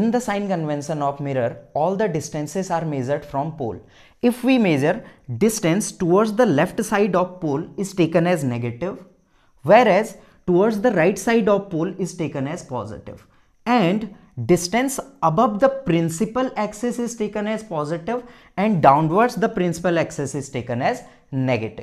in the sign convention of mirror, all the distances are measured from pole. If we measure distance towards the left side of pole is taken as negative, whereas towards the right side of pole is taken as positive. And distance above the principal axis is taken as positive and downwards the principal axis is taken as negative.